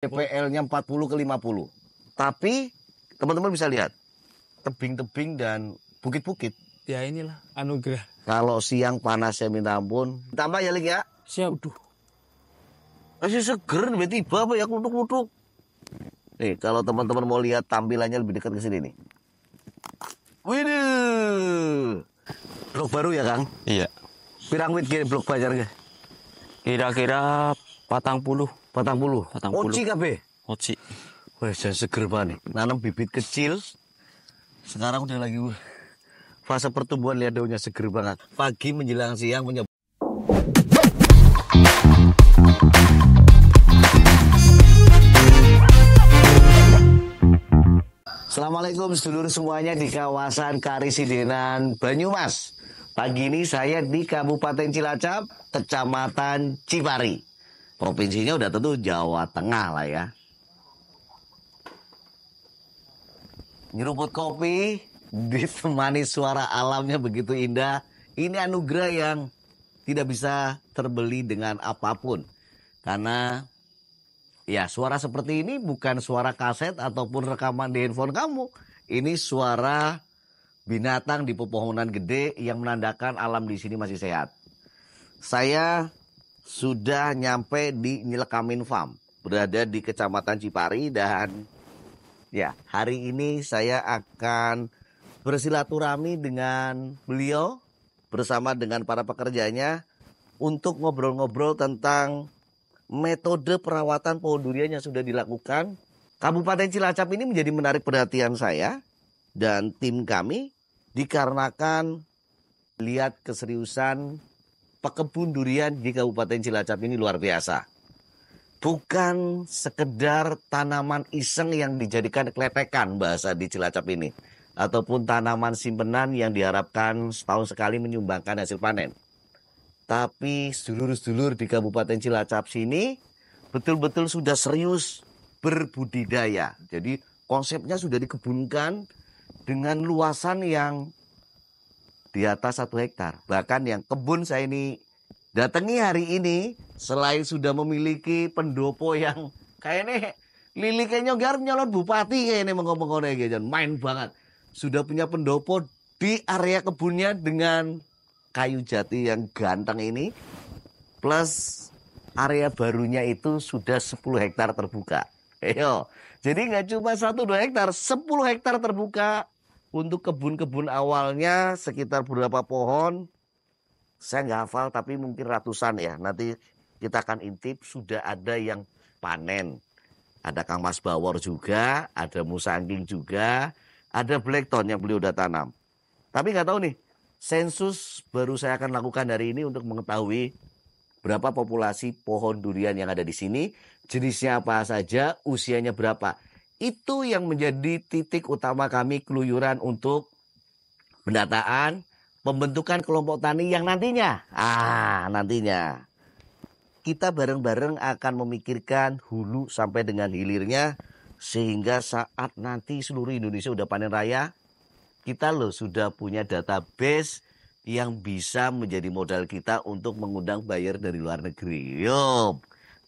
CPL-nya 40 ke 50. Tapi teman-teman bisa lihat tebing-tebing dan bukit-bukit. Ya inilah anugerah. Kalau siang panas saya minta ampun. Tambah ya Lik ya. Siap. tuh? Masih seger tiba tiba apa ya kutuk-kutuk. Nih kalau teman-teman mau lihat tampilannya lebih dekat ke sini nih. Wih, Blok baru ya Kang? Iya. Pirang wit blok banjarnya? Kira-kira patang puluh. Batang puluh. Batang puluh. Oci kabe. Oci. Wah, saya seger banget Nanam bibit kecil. Sekarang udah lagi fase pertumbuhan lihat daunnya seger banget. Pagi menjelang siang punya. Assalamualaikum sedulur semuanya di kawasan Karisidenan Banyumas. Pagi ini saya di Kabupaten Cilacap, Kecamatan Cipari. Provinsinya udah tentu Jawa Tengah lah ya. Nyeruput kopi ditemani suara alamnya begitu indah. Ini anugerah yang tidak bisa terbeli dengan apapun. Karena ya suara seperti ini bukan suara kaset ataupun rekaman di handphone kamu. Ini suara binatang di pepohonan gede yang menandakan alam di sini masih sehat. Saya sudah nyampe di Nyilekamin Farm, berada di Kecamatan Cipari dan ya, hari ini saya akan bersilaturahmi dengan beliau bersama dengan para pekerjanya untuk ngobrol-ngobrol tentang metode perawatan pohon durian yang sudah dilakukan. Kabupaten Cilacap ini menjadi menarik perhatian saya dan tim kami dikarenakan lihat keseriusan pekebun durian di Kabupaten Cilacap ini luar biasa. Bukan sekedar tanaman iseng yang dijadikan kletekan bahasa di Cilacap ini. Ataupun tanaman simpenan yang diharapkan setahun sekali menyumbangkan hasil panen. Tapi sedulur-sedulur di Kabupaten Cilacap sini betul-betul sudah serius berbudidaya. Jadi konsepnya sudah dikebunkan dengan luasan yang di atas satu hektar. Bahkan yang kebun saya ini datangi hari ini selain sudah memiliki pendopo yang kayak ini Lili kayaknya nyogar nyolot bupati kayak ini mengomong-ngomong kayak gitu. main banget. Sudah punya pendopo di area kebunnya dengan kayu jati yang ganteng ini plus area barunya itu sudah 10 hektar terbuka. Yo. Jadi nggak cuma satu dua hektar, 10 hektar terbuka untuk kebun-kebun awalnya sekitar beberapa pohon saya nggak hafal tapi mungkin ratusan ya nanti kita akan intip sudah ada yang panen ada Kang Mas Bawor juga ada Musangking juga ada Blackton yang beliau udah tanam tapi nggak tahu nih sensus baru saya akan lakukan hari ini untuk mengetahui berapa populasi pohon durian yang ada di sini jenisnya apa saja usianya berapa itu yang menjadi titik utama kami keluyuran untuk pendataan pembentukan kelompok tani yang nantinya ah nantinya kita bareng-bareng akan memikirkan hulu sampai dengan hilirnya sehingga saat nanti seluruh Indonesia sudah panen raya kita loh sudah punya database yang bisa menjadi modal kita untuk mengundang buyer dari luar negeri. Yo,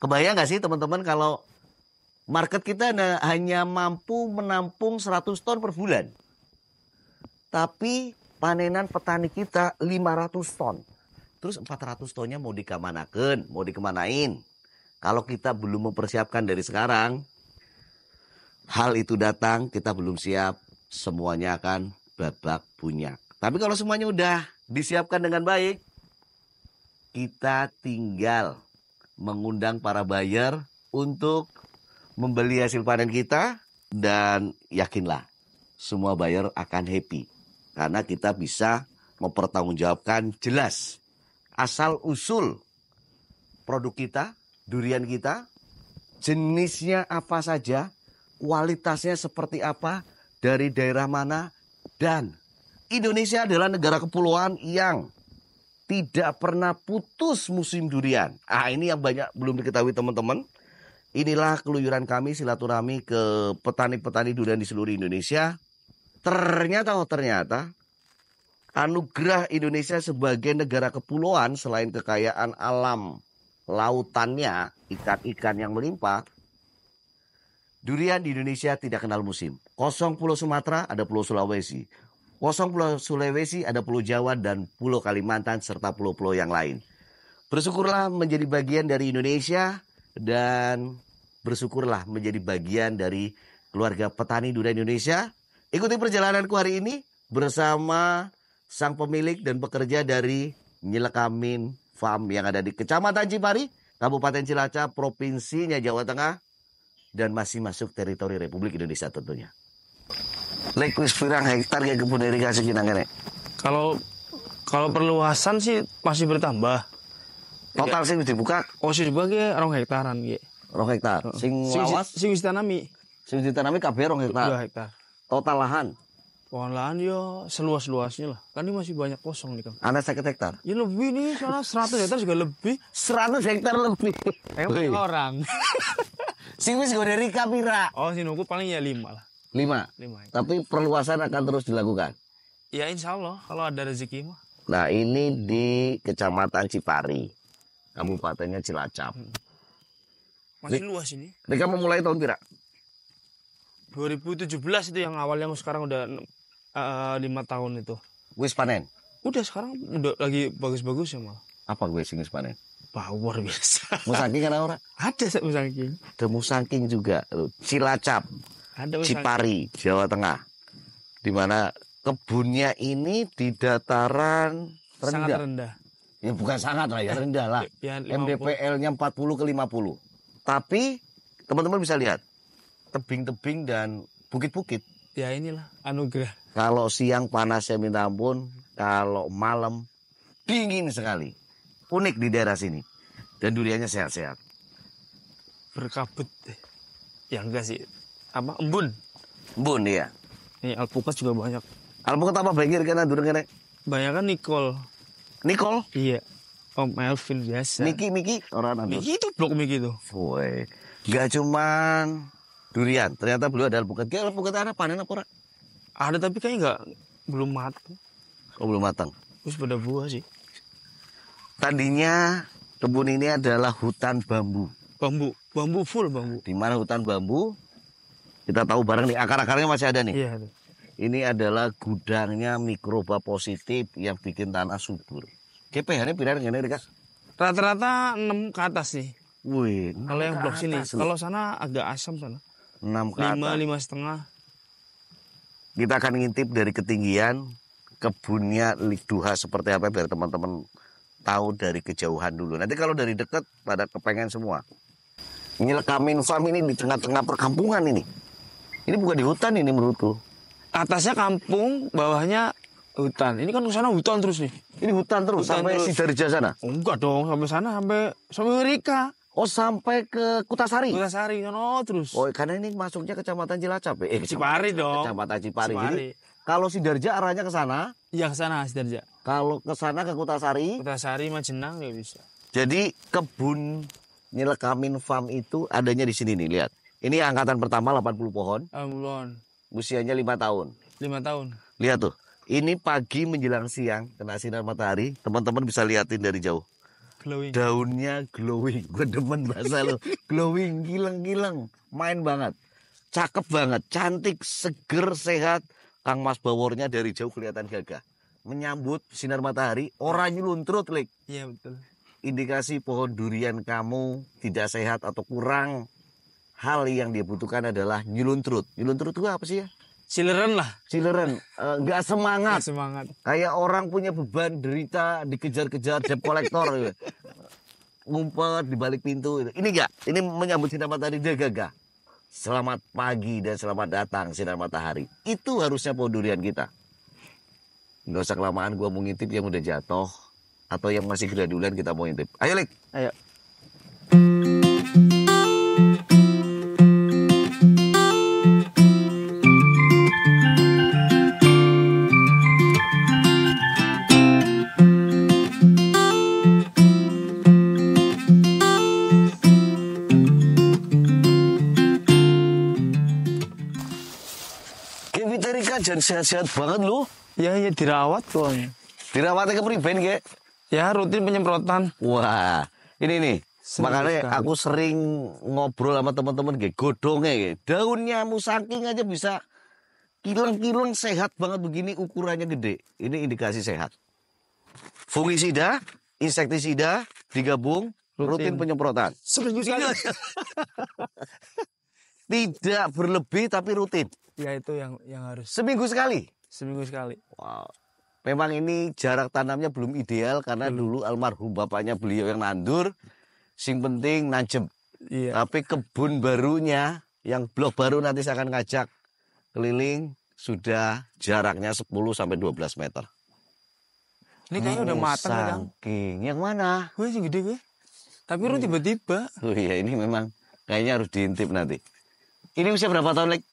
kebayang nggak sih teman-teman kalau Market kita hanya mampu menampung 100 ton per bulan. Tapi panenan petani kita 500 ton. Terus 400 tonnya mau dikemanakan, mau dikemanain. Kalau kita belum mempersiapkan dari sekarang, hal itu datang, kita belum siap, semuanya akan babak punya. Tapi kalau semuanya udah disiapkan dengan baik, kita tinggal mengundang para buyer untuk membeli hasil panen kita dan yakinlah semua buyer akan happy karena kita bisa mempertanggungjawabkan jelas asal usul produk kita, durian kita, jenisnya apa saja, kualitasnya seperti apa, dari daerah mana dan Indonesia adalah negara kepulauan yang tidak pernah putus musim durian. Ah ini yang banyak belum diketahui teman-teman. Inilah keluyuran kami silaturahmi ke petani-petani durian di seluruh Indonesia. Ternyata oh ternyata anugerah Indonesia sebagai negara kepulauan selain kekayaan alam lautannya, ikan-ikan yang melimpah, durian di Indonesia tidak kenal musim. Kosong pulau Sumatera ada pulau Sulawesi. Kosong pulau Sulawesi ada pulau Jawa dan pulau Kalimantan serta pulau-pulau yang lain. Bersyukurlah menjadi bagian dari Indonesia dan bersyukurlah menjadi bagian dari keluarga petani durian Indonesia. Ikuti perjalananku hari ini bersama sang pemilik dan pekerja dari Nyilakamin Farm yang ada di Kecamatan Cipari, Kabupaten Cilacap, Provinsinya Jawa Tengah, dan masih masuk teritori Republik Indonesia tentunya. Lekwis pirang hektar ya kebun irigasi kita Kalau kalau perluasan sih masih bertambah Total sing dibuka oh sing dibuka ki rong hektaran ki. Rong hektar. Sing lawas sing wis ditanami. Sing ditanami kabeh rong hektar. dua hektar. Total lahan. Pohon lahan yo seluas-luasnya lah. Kan ini masih banyak kosong nih, Kang. Ada 50 hektar. Ya lebih nih, soalnya 100 hektar juga lebih. Seratus hektar lebih. Emang orang. sing wis gue dari Kapira. Oh, sing nunggu paling ya lima lah. Lima. 5. Iya. Tapi perluasan akan terus dilakukan. Ya insya Allah kalau ada rezeki mah. Nah ini di Kecamatan Cipari. Kabupatennya Cilacap. Hmm. Masih Nih, luas ini. Mereka memulai tahun berapa? 2017 itu yang awalnya sekarang udah eh, lima uh, tahun itu. Wis panen? Udah sekarang udah lagi bagus-bagus ya malah. Apa gue sing panen? Power biasa. Musangking kan ora? Ada musangking. Ada musangking juga. Cilacap. Ada musangking. Cipari, Jawa Tengah. Di mana kebunnya ini di dataran rendah. Sangat rendah. Ya bukan sangat lah ya, rendah lah. MDPL-nya 40 ke 50. Tapi teman-teman bisa lihat tebing-tebing dan bukit-bukit. Ya inilah anugerah. Kalau siang panasnya minta ampun, kalau malam dingin sekali. Unik di daerah sini. Dan duriannya sehat-sehat. Berkabut. Ya enggak sih. Apa? Embun. Embun, iya. Ini alpukat juga banyak. Alpukat apa? Bengkir kena durian kena? Banyak kan Nicole. Nicole. Iya. Om Melvin biasa. Miki, Miki, orang Nandut. Miki itu blok Miki itu. Woi, gak cuman durian. Ternyata beliau ada alpukat. Kayak alpukat ada panen apa orang? Ada tapi kayaknya gak, belum matang. Oh belum matang. Terus pada buah sih. Tadinya kebun ini adalah hutan bambu. Bambu, bambu full bambu. Di mana hutan bambu? Kita tahu bareng nih akar-akarnya masih ada nih. Iya. Ada ini adalah gudangnya mikroba positif yang bikin tanah subur. GPH-nya berapa ngene, Kak? Rata-rata 6 ke atas sih. Wih, kalau yang blok sini, kalau sana agak asam sana. 6 ke 5, atas. 5 setengah. Kita akan ngintip dari ketinggian kebunnya Liduha seperti apa biar teman-teman tahu dari kejauhan dulu. Nanti kalau dari dekat pada kepengen semua. Ini lekamin farm ini di tengah-tengah perkampungan ini. Ini bukan di hutan ini menurutku atasnya kampung, bawahnya hutan. Ini kan ke sana hutan terus nih. Ini hutan terus hutan sampai terus. Sidarja sana? Enggak dong, sampai sana sampai sampai Amerika. Oh sampai ke Kutasari? Kutasari, no terus. Oh karena ini masuknya kecamatan Cilacap ya? Eh, Cipari dong. Kecamatan Cipari. Cipari. Jadi kalau Darja arahnya ke sana? Iya ke sana Darja. Kalau ke sana ke Kutasari? Kutasari Majenang ya bisa. Jadi kebun Nyelekamin Farm itu adanya di sini nih lihat. Ini angkatan pertama 80 pohon. 80 pohon usianya lima tahun. Lima tahun. Lihat tuh, ini pagi menjelang siang kena sinar matahari, teman-teman bisa liatin dari jauh. Glowing. Daunnya glowing, gue demen bahasa lo. glowing, gilang-gilang, main banget, cakep banget, cantik, seger, sehat. Kang Mas Bawornya dari jauh kelihatan gagah. Menyambut sinar matahari, oranye luntrut, Lik. Iya, betul. Indikasi pohon durian kamu tidak sehat atau kurang hal yang dia butuhkan adalah nyeluntrut. Nyeluntrut itu apa sih ya? Cileren lah. Cileren, eh, Gak uh, semangat. Gak semangat. Kayak orang punya beban derita dikejar-kejar debt kolektor, gitu. ngumpet di balik pintu. Gitu. Ini gak? ini menyambut sinar matahari dia gagah. Selamat pagi dan selamat datang sinar matahari. Itu harusnya pohon durian kita. Gak usah kelamaan, gue mau ngintip yang udah jatuh atau yang masih gradulan kita mau ngintip. Ayo, Lik. Ayo. sehat-sehat banget lu. Ya, ya dirawat tuh, Dirawatnya ke priben, kayak? Ya, rutin penyemprotan. Wah, ini nih. Sering Makanya sekali. aku sering ngobrol sama teman-teman kayak godongnya, kayak daunnya musaking aja bisa kilang-kilang sehat banget begini ukurannya gede. Ini indikasi sehat. Fungisida, insektisida digabung rutin, rutin penyemprotan. Seminggu sekali. Tidak berlebih tapi rutin ya itu yang yang harus seminggu sekali seminggu sekali wow memang ini jarak tanamnya belum ideal karena hmm. dulu almarhum bapaknya beliau yang nandur sing penting nancep. iya. tapi kebun barunya yang blok baru nanti saya akan ngajak keliling sudah jaraknya 10 sampai 12 meter ini kayaknya udah oh, matang ya, kan saking yang mana gue sih gede gue tapi lu oh, iya. tiba-tiba oh iya ini memang kayaknya harus diintip nanti ini usia berapa tahun lagi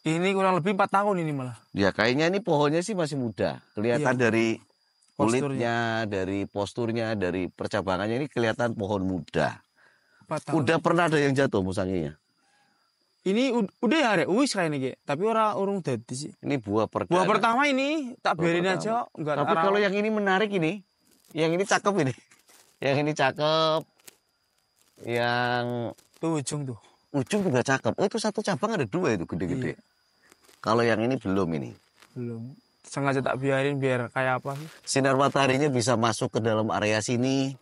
ini kurang lebih empat tahun ini malah. Ya kayaknya ini pohonnya sih masih muda. Kelihatan iya. dari kulitnya, posturnya. dari posturnya, dari percabangannya ini kelihatan pohon muda. Udah pernah ada yang jatuh musanginya? Ini udah ya uis kayaknya. kayak tapi orang urung dadi sih. Ini buah pertama. Buah pertama ini tak buah biarin pertama. aja enggak Tapi arah. kalau yang ini menarik ini. Yang ini cakep ini. Yang ini cakep. Yang tuh ujung tuh ujung juga cakep oh itu satu cabang ada dua itu gede-gede iya. kalau yang ini belum ini belum sengaja tak biarin biar kayak apa sih sinar mataharinya bisa masuk ke dalam area sini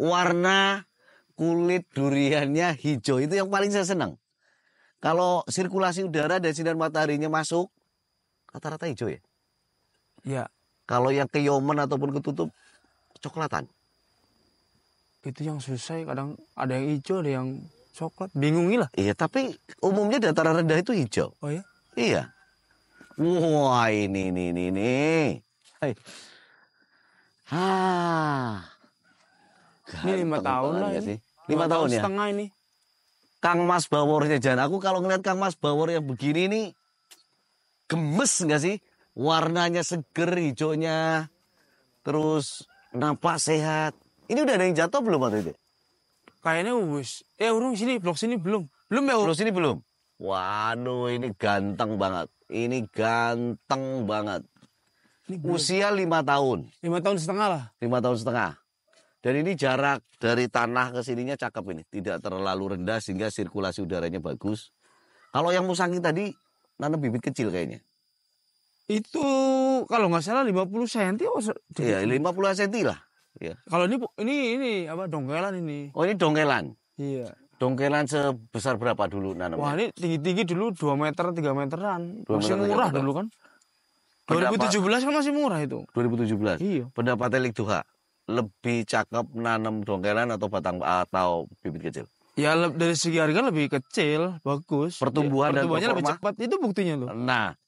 warna kulit duriannya hijau itu yang paling saya senang kalau sirkulasi udara dan sinar mataharinya masuk rata-rata hijau ya ya kalau yang yoman ataupun ketutup coklatan itu yang susah ya, kadang ada yang hijau ada yang coklat bingungi lah iya tapi umumnya dataran rendah itu hijau oh ya iya wah ini ini ini ini Hai. Ha. Ah. Ini lima tahun lah ya sih. Lima tahun, tahun ya. Setengah ini. Kang Mas Bawornya jangan. Aku kalau ngeliat Kang Mas Bawor yang begini nih, gemes nggak sih? Warnanya seger, hijaunya, terus nampak sehat. Ini udah ada yang jatuh belum waktu itu? kayaknya wis eh urung sini blok sini belum belum ya blok sini belum waduh ini ganteng banget ini ganteng banget ini usia lima tahun lima tahun setengah lah lima tahun setengah dan ini jarak dari tanah ke sininya cakep ini tidak terlalu rendah sehingga sirkulasi udaranya bagus kalau yang musangin tadi nanam bibit kecil kayaknya itu kalau nggak salah 50 cm oh, ya puluh cm iya, lah ya. Kalau ini ini ini apa dongkelan ini? Oh ini dongkelan. Iya. Dongkelan sebesar berapa dulu nanamnya? Wah ya? ini tinggi-tinggi dulu dua meter tiga meteran. 2 masih meter, murah meter. dulu kan. Pendapat, 2017 kan masih murah itu. 2017. Iya. Pendapat Elik Duha lebih cakep nanam dongkelan atau batang atau bibit kecil? Ya dari segi harga lebih kecil, bagus. Pertumbuhan ya, dan lebih cepat itu buktinya loh. Nah,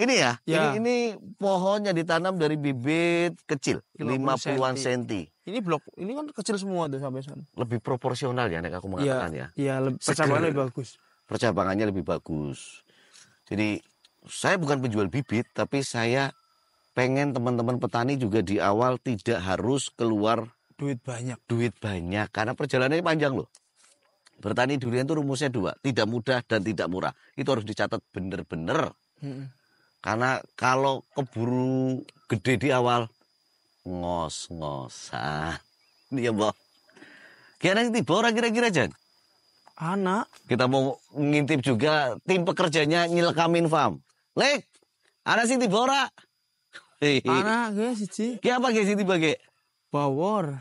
ini ya, ya. Ini, ini pohonnya ditanam dari bibit kecil, 50-an senti. Ini blok, ini kan kecil semua tuh sampai sana. Lebih proporsional ya, nek aku ya, mengatakan ya. Iya, ya, percabangannya lebih bagus. Percabangannya lebih bagus. Jadi saya bukan penjual bibit, tapi saya pengen teman-teman petani juga di awal tidak harus keluar duit banyak. Duit banyak karena perjalanannya panjang loh. Bertani durian itu rumusnya dua, tidak mudah dan tidak murah. Itu harus dicatat benar-benar. Karena kalau keburu gede di awal ngos-ngosan. Iya, boh. Kira tiba orang kira-kira, Jan? Anak. Kita mau ngintip juga tim pekerjanya nyilkamin farm. Lek, anak sih tiba ora. Anak gue sih. Ki apa sih tiba ge? Bawor.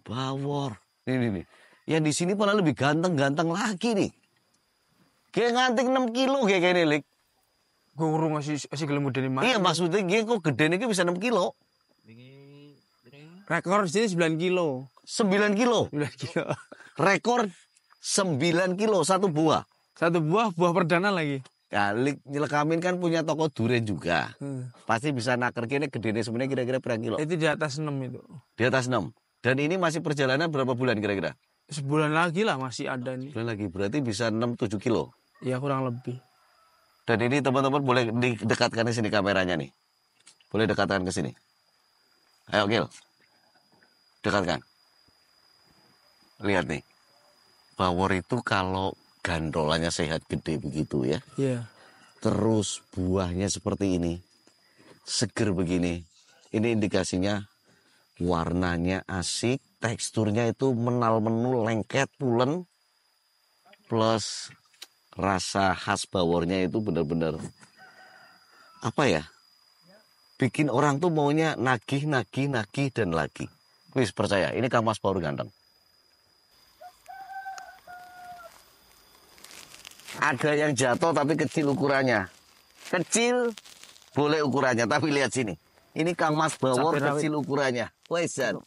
Bawor. Ini nih. nih, ya di sini pula lebih ganteng-ganteng lagi nih. Kayak nganting 6 kilo kayak gini, Lik. Gue urung masih masih gelem dari mana? Iya maksudnya gini kok gede nih bisa enam kilo. Rekor di sini 9 kilo. sembilan kilo. 9 kilo. Rekor sembilan kilo satu buah. Satu buah buah perdana lagi. Kali nyelekamin kan punya toko durian juga. Hmm. Pasti bisa naker gini gede nih sebenarnya kira-kira berapa kilo? Itu di atas enam itu. Di atas enam Dan ini masih perjalanan berapa bulan kira-kira? Sebulan lagi lah masih ada nih. Sebulan lagi berarti bisa enam tujuh kilo. Iya kurang lebih. Dan ini teman-teman boleh didekatkan di sini kameranya nih. Boleh dekatkan ke sini. Ayo Gil. Dekatkan. Lihat nih. power itu kalau gandolannya sehat gede begitu ya. Iya. Yeah. Terus buahnya seperti ini. Seger begini. Ini indikasinya warnanya asik, teksturnya itu menal menul lengket pulen plus rasa khas Bawornya itu benar-benar apa ya? Bikin orang tuh maunya nagih, nagih, nagih dan lagi. Wis percaya, ini kamas Bawor ganteng. Ada yang jatuh tapi kecil ukurannya. Kecil boleh ukurannya, tapi lihat sini. Ini Kang Mas Bawor Capir kecil rawit. ukurannya. Wesan.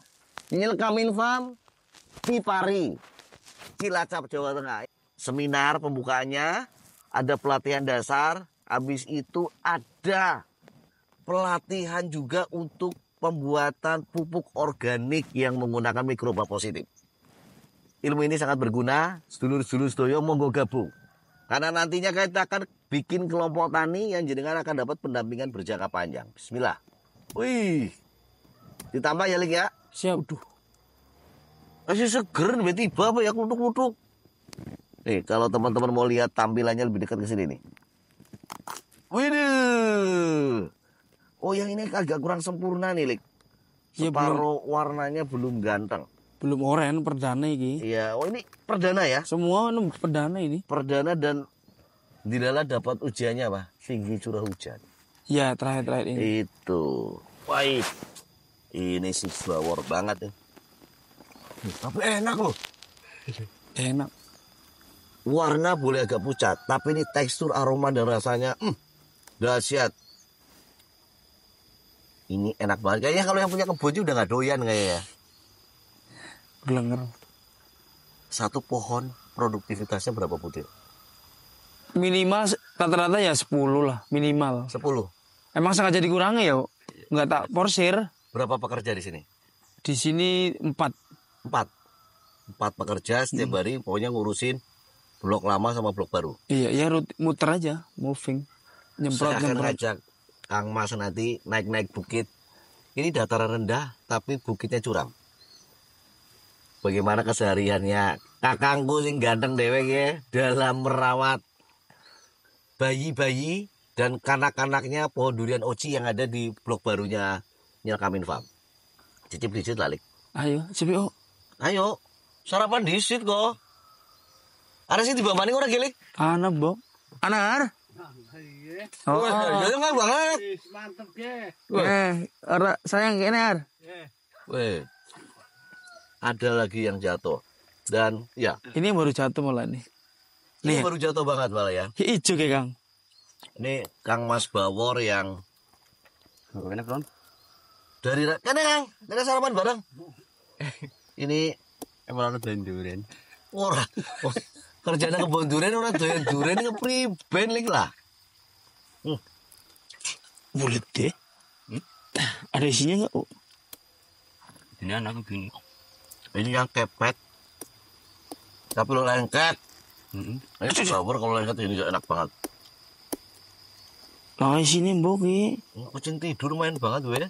Nyelkamin farm, Pipari, Cilacap, Jawa Tengah seminar pembukaannya, ada pelatihan dasar, habis itu ada pelatihan juga untuk pembuatan pupuk organik yang menggunakan mikroba positif. Ilmu ini sangat berguna, sedulur-sedulur sedoyo monggo gabung. Karena nantinya kita akan bikin kelompok tani yang jenengan akan dapat pendampingan berjangka panjang. Bismillah. Wih. Ditambah ya, Lik ya. Siap. Aduh. Masih seger, tiba tiba ya, kutuk-kutuk. Nih, kalau teman-teman mau lihat tampilannya lebih dekat ke sini nih. Waduh. Oh, yang ini agak kurang sempurna nih, Lik. Iya, Separuh ya, warnanya belum ganteng. Belum oranye perdana ini. Iya, oh ini perdana ya? Semua ini perdana ini. Perdana dan di Dilala dapat ujiannya apa? Tinggi curah hujan. Iya, terakhir-terakhir ini. Itu. Baik. Ini sih flower banget ya. Tapi enak loh. Enak warna boleh agak pucat, tapi ini tekstur, aroma dan rasanya hmm, dahsyat. Ini enak banget. Kayaknya kalau yang punya kebun udah nggak doyan kayaknya. Ya. Gelenger. Satu pohon produktivitasnya berapa butir? Minimal rata-rata ya 10 lah, minimal. 10. Emang sengaja dikurangi ya, nggak tak porsir. Berapa pekerja di sini? Di sini empat 4. 4 pekerja setiap hmm. hari pokoknya ngurusin blok lama sama blok baru iya ya muter aja moving nyemprot saya akan ngajak Kang Mas nanti naik-naik bukit ini dataran rendah tapi bukitnya curam bagaimana kesehariannya kakangku sing ganteng dewek ya dalam merawat bayi-bayi dan kanak-kanaknya pohon durian oci yang ada di blok barunya Kamin Farm cicip cicip lalik ayo cicip oh. ayo sarapan disit kok ada sih tiba maning orang gilik. Ana, Bok. Ana. Oh, jadi iya. iya, iya, nggak banget. Mantep ya. Eh, orang sayang kene ar. Weh, ada lagi yang jatuh dan ya. Ini baru jatuh malah nih. Ini baru jatuh banget malah ya. Hijau kayak Kang. Ini Kang Mas Bawor yang. Gimana Kang? Dari kan Kang, dari sarapan bareng. Ini emang ada durian. Orang kerjaan kebun durian orang doyan durian ke priben link lah hmm. Oh. bulat deh hmm? ada isinya nggak ini anak gini ini yang kepet tapi lo lengket -hmm. ini sabar kalau lengket ini gak enak banget Nah, sini boki. Oh, kucing tidur main banget weh.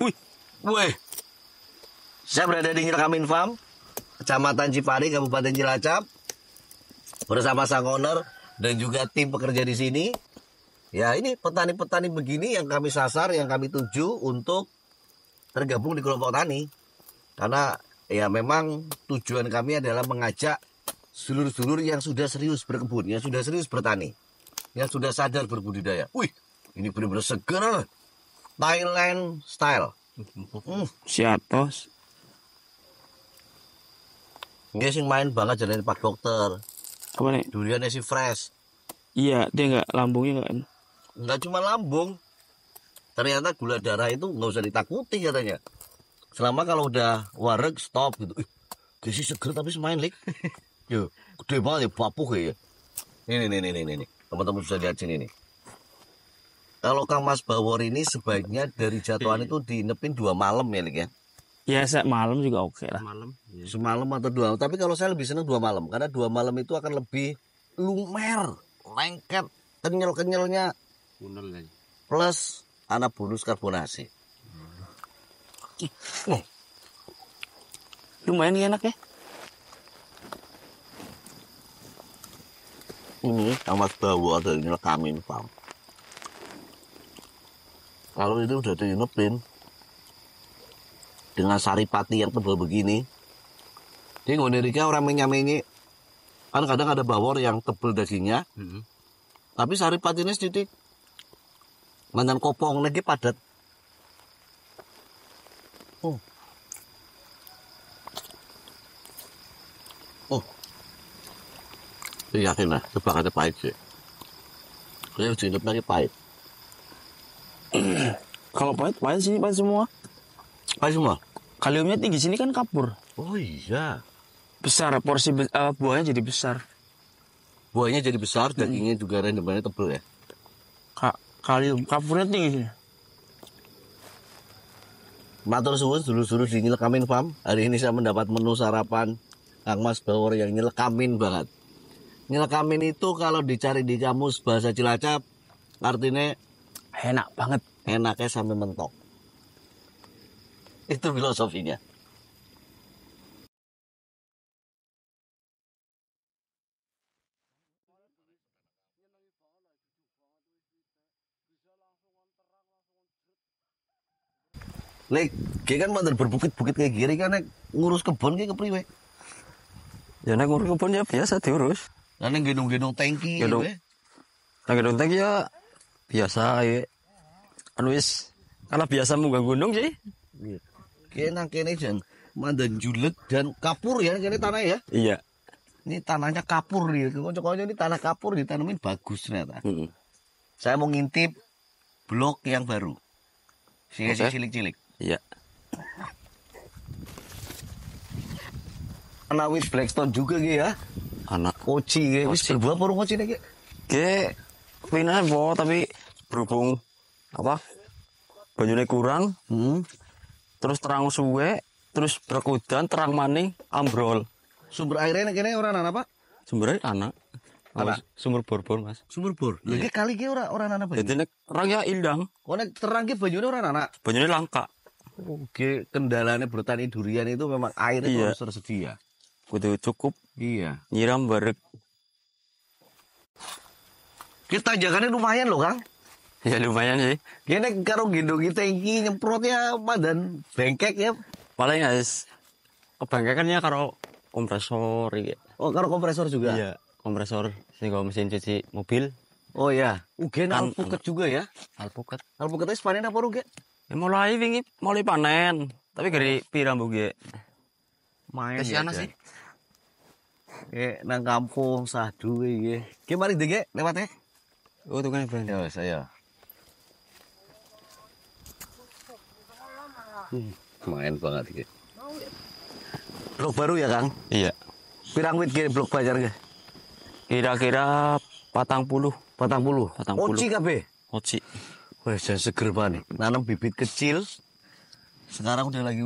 Wih. Weh. Saya berada di Nyirkamin Farm. Kecamatan Cipari, Kabupaten Cilacap bersama sang owner dan juga tim pekerja di sini. Ya, ini petani-petani begini yang kami sasar, yang kami tuju untuk tergabung di kelompok tani. Karena ya memang tujuan kami adalah mengajak seluruh-seluruh yang sudah serius berkebun, yang sudah serius bertani, yang sudah sadar berbudidaya. Wih, ini benar-benar segera eh. Thailand style. Siap, siatos. Nggak sih main banget jalan Pak Dokter. Apa nih? Duriannya sih fresh. Iya, dia nggak lambungnya nggak. Kan? Nggak cuma lambung. Ternyata gula darah itu nggak usah ditakuti katanya. Selama kalau udah wareg stop gitu. Ih, dia sih seger tapi semain lik. Yo, gede banget ya papuh ya. Ini ini ini ini ini. Teman-teman bisa lihat sini nih. Kalau Kang Mas Bawor ini sebaiknya dari jatuhan iya. itu diinepin dua malam ya, Lik ya. Ya saya malam juga oke okay lah. Malam. Ya. Semalam atau dua Tapi kalau saya lebih senang dua malam karena dua malam itu akan lebih lumer, lengket, kenyal-kenyalnya. Plus anak bonus karbonasi. Hmm. Oh. Lumayan enak ya. Ini amat bau atau ini kamin pam. Kalau itu udah diinepin, dengan saripati yang tebal begini. Ini ngonerika orang menyamainya, kan kadang ada bawor yang tebal dagingnya, hmm. tapi ini sedikit. Mantan kopong lagi padat. Oh. Oh. Saya yakin lah, ada pahit sih. Saya uji hidup lagi pahit. Kalau pahit, pahit sini pahit semua. Pahit semua? kaliumnya tinggi sini kan kapur. Oh iya. Besar porsi uh, buahnya jadi besar. Buahnya jadi besar, hmm. dagingnya juga rendemannya tebel ya. Ka kalium kapurnya tinggi sini. Matur suwun dulu-dulu di nyelekamin farm. Hari ini saya mendapat menu sarapan Kang Mas Bawor yang nyelekamin banget. Nyelekamin itu kalau dicari di kamus bahasa Cilacap artinya enak banget. Enaknya sampai mentok. Itu filosofinya. Lek, kayak kan mantan berbukit-bukit kayak gini kan nek ngurus kebun kayak kepriwe. Ya nek ngurus kebun ya biasa diurus. Nah nek gedung-gedung tangki gendong, ya. Nah tangki ya biasa ya. Anu wis karena biasa munggah gunung sih. Iya. Kini nang kene mandan julek dan kapur ya kene tanah ya. Iya. Ini tanahnya kapur nih. Kocok-kocok ini tanah kapur ditanamin bagus ternyata. Hmm. Saya mau ngintip blok yang baru. Sini okay. cilik-cilik. Iya. Anak wis Blackstone juga gitu ya. Anak koci gitu. Wis berbuah burung koci nih gitu. Ge pindah bawa tapi berhubung apa banyune kurang hmm terus terang suwe terus berkudan terang maning ambrol sumber airnya kene orang anak apa? sumber air anak apa sumber bor-bor mas sumber bor lagi iya. kali ki orang ora anak apa? jadi orang ya indang kau oh, terang ki banyunya ora anak banyunya langka oke oh, kendalanya bertani durian itu memang airnya iya. harus tersedia kudu cukup iya nyiram barek kita jaganya lumayan loh kang Ya lumayan sih. Gini karo gendong kita ini nyemprotnya apa dan bengkek ya? Paling harus ya, kebengkekannya karo kompresor ya. Oh karo kompresor juga? Iya kompresor sehingga mesin cuci mobil. Oh iya. Kan, ugen kan, alpukat juga ya? Alpukat. Alpukat itu panen apa ugen? Ya? ya, mulai mau mulai panen tapi dari pirambu gue. Main ya. sih. Eh, nang kampung sadu iki. kembali Ki mari ndek lewat e. Oh, tukang brand. Ya, saya. Main banget iki. Blok baru ya Kang? Iya. Pirang wit gini blok banjar ge? Kira-kira patang puluh. Patang puluh? Patang puluh. Oci kabeh. Oci. Wah, saya seger banget. Nanam bibit kecil. Sekarang udah lagi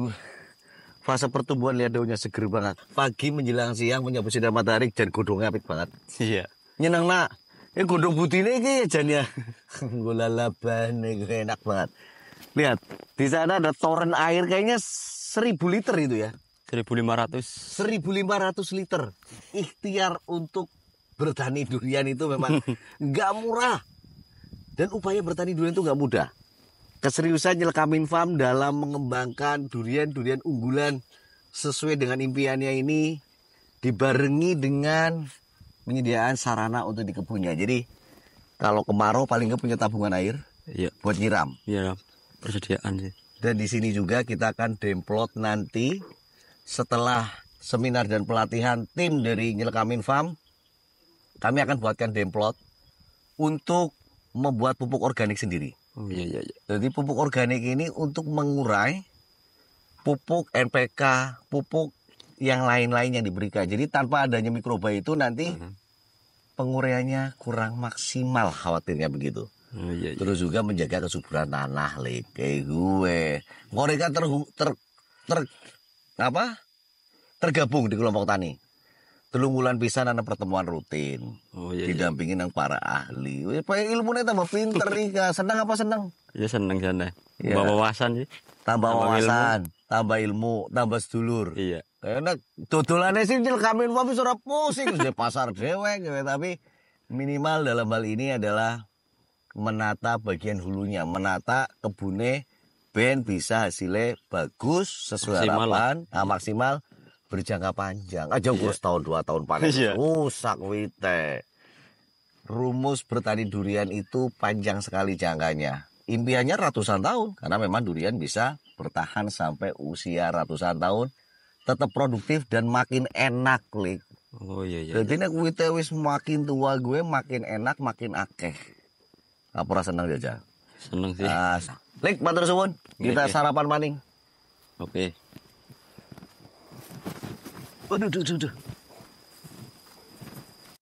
fase pertumbuhan lihat daunnya seger banget. Pagi menjelang siang menyapu sinar matahari dan godongnya apik banget. Iya. Nyenang nak. Eh, ini godong putih ini jadinya. Gula laban enak banget. Lihat, di sana ada toren air kayaknya 1000 liter itu ya. 1500. 1500 liter. Ikhtiar untuk bertani durian itu memang nggak murah. Dan upaya bertani durian itu nggak mudah. Keseriusan Farm dalam mengembangkan durian-durian unggulan sesuai dengan impiannya ini dibarengi dengan penyediaan sarana untuk di Jadi kalau kemarau paling nggak punya tabungan air iya. buat nyiram. Iya persediaan sih. Dan di sini juga kita akan demplot nanti setelah seminar dan pelatihan tim dari Nyelkamin Farm kami akan buatkan demplot untuk membuat pupuk organik sendiri. Oh, iya, iya, iya. Jadi pupuk organik ini untuk mengurai pupuk NPK, pupuk yang lain-lain yang diberikan. Jadi tanpa adanya mikroba itu nanti uh mm-hmm. -huh. penguraiannya kurang maksimal khawatirnya begitu. Oh, iya, iya. Terus juga menjaga kesuburan tanah leke kayak gue. Mereka ter, ter, ter apa? Tergabung di kelompok tani. Telunggulan bisa nana pertemuan rutin. Oh, iya, iya. Didampingin iya. para ahli. Pakai ilmunya tambah pinter nih. Senang apa senang? Ya senang sana. Ya. Tambah wawasan sih. Tambah, wawasan, tambah ilmu, tambah sedulur. Iya. Enak tutulannya sih kamin tapi suara pusing di pasar dewek tapi minimal dalam hal ini adalah menata bagian hulunya, menata kebunnya ben bisa hasilnya bagus sesuai maksimal harapan, nah, maksimal berjangka panjang. Aja yeah. tahun dua tahun panen yeah. rusak wite. Rumus bertani durian itu panjang sekali jangkanya. Impiannya ratusan tahun karena memang durian bisa bertahan sampai usia ratusan tahun tetap produktif dan makin enak klik. Oh iya iya. Jadi iya. nek wis makin tua gue makin enak makin akeh. Ngapura seneng aja. Seneng sih. Uh, Lik, matur suwun. Iya, Kita okay. Iya. sarapan maning. Oke. Okay. Waduh, duh, duh, duh.